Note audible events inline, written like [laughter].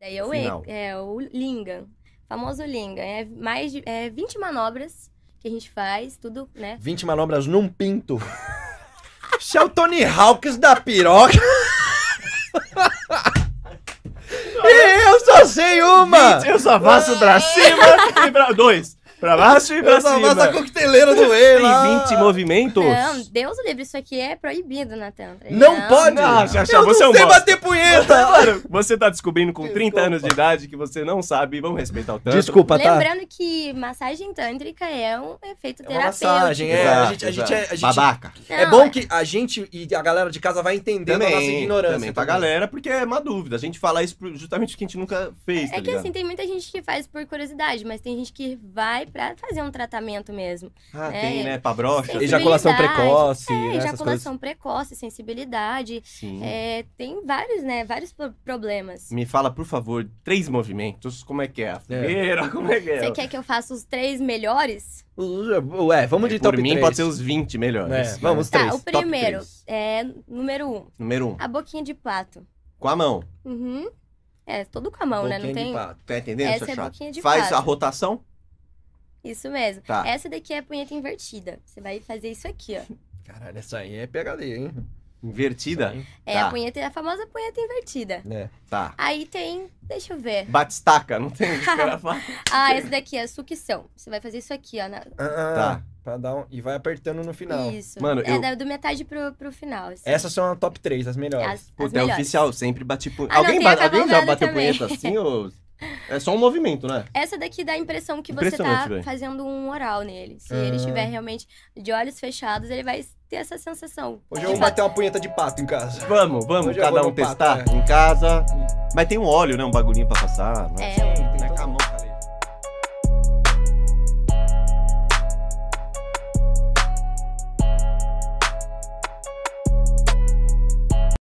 Daí é o, e, é o Lingan, famoso Lingan. É mais de é 20 manobras que a gente faz, tudo, né? 20 manobras num pinto. Isso é o Tony Hawks da piroca. e eu só sei uma! 20, eu só faço pra cima e pra... Dois pra baixo e pra, pra cima. Pra coqueteleira do E Tem 20 movimentos. Não, Deus livre, isso aqui é proibido na Tantra. Não, não pode! Não, ah, já, já, eu você não é um sei bosta. bater punheta! [laughs] você tá descobrindo com 30 Desculpa. anos de idade que você não sabe. Vamos respeitar o Tantra. Desculpa, tá? Lembrando que massagem tântrica é um efeito é terapêutico. massagem, é. Exato, a gente, a gente é... A gente, Babaca. é bom é. que a gente e a galera de casa vai entendendo também, a nossa ignorância. Também pra galera, porque é uma dúvida. A gente fala isso justamente porque a gente nunca fez, É tá que assim, tem muita gente que faz por curiosidade, mas tem gente que vai para fazer um tratamento mesmo. Ah, né? tem, né? Pra brocha. Ejaculação é, precoce. É, ejaculação coisas... precoce, sensibilidade. É, tem vários, né? Vários problemas. Me fala, por favor, três movimentos. Como é que é? A é. [laughs] como é que é? Você quer que eu faça os três melhores? Ué, vamos é, de é, top Por mim 3. pode ser os 20 melhores. É. Vamos, tá, três. o primeiro é número um. Número um. A boquinha de pato. Com a mão. Uhum. É, todo com a mão, né? boquinha né? Não tem. Pato. Tá entendendo? Essa é a boquinha de Faz pato. a rotação? Isso mesmo. Tá. Essa daqui é a punheta invertida. Você vai fazer isso aqui, ó. Caralho, essa aí é PHD, hein? Uhum. Invertida? É, tá. a punheta, a famosa punheta invertida. É, tá. Aí tem, deixa eu ver. Batistaca, não tem o que [laughs] Ah, essa daqui é a sucção. Você vai fazer isso aqui, ó. Na... Ah, ah, tá. Pra dar um... E vai apertando no final. Isso. Mano, é eu... da, do metade pro, pro final. Assim. Essas são a top 3, as melhores. As, Puta, é melhores. é oficial, sempre bati punheta. Ah, alguém, ba... alguém já bateu punheta assim [laughs] ou... É só um movimento, né? Essa daqui dá a impressão que você tá fazendo um oral nele. Se ah. ele estiver realmente de olhos fechados, ele vai ter essa sensação. Hoje eu vou bater uma punheta de pato em casa. Vamos, vamos, Hoje cada um testar pato, em casa. Mas tem um óleo, né? Um bagulhinho pra passar. Né? É,